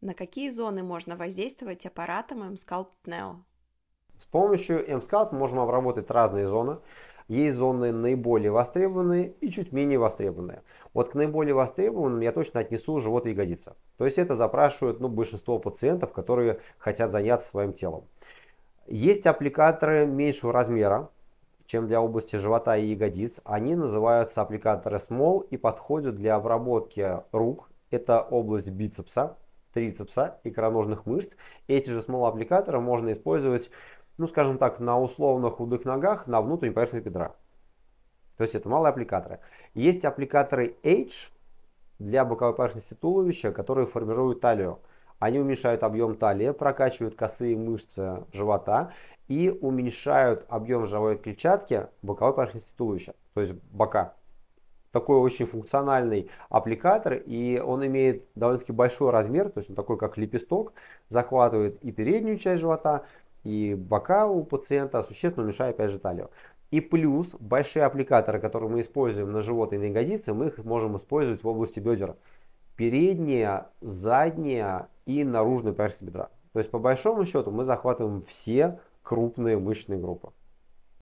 На какие зоны можно воздействовать аппаратом m MSculpt Neo? С помощью m MSculpt можем обработать разные зоны. Есть зоны наиболее востребованные и чуть менее востребованные. Вот к наиболее востребованным я точно отнесу живот и ягодица. То есть это запрашивают ну, большинство пациентов, которые хотят заняться своим телом. Есть аппликаторы меньшего размера, чем для области живота и ягодиц. Они называются аппликаторы Small и подходят для обработки рук. Это область бицепса, трицепса, икроножных мышц. Эти же смолоаппликаторы можно использовать, ну скажем так, на условно худых ногах на внутренней поверхности бедра. То есть это малые аппликаторы. Есть аппликаторы H для боковой поверхности туловища, которые формируют талию. Они уменьшают объем талии, прокачивают косые мышцы живота и уменьшают объем жировой клетчатки боковой поверхности туловища, то есть бока такой очень функциональный аппликатор, и он имеет довольно-таки большой размер, то есть он такой как лепесток, захватывает и переднюю часть живота, и бока у пациента, а существенно уменьшая опять же талию. И плюс большие аппликаторы, которые мы используем на живот и на ягодицы, мы их можем использовать в области бедер. Передняя, задняя и наружная поверхность бедра. То есть по большому счету мы захватываем все крупные мышечные группы.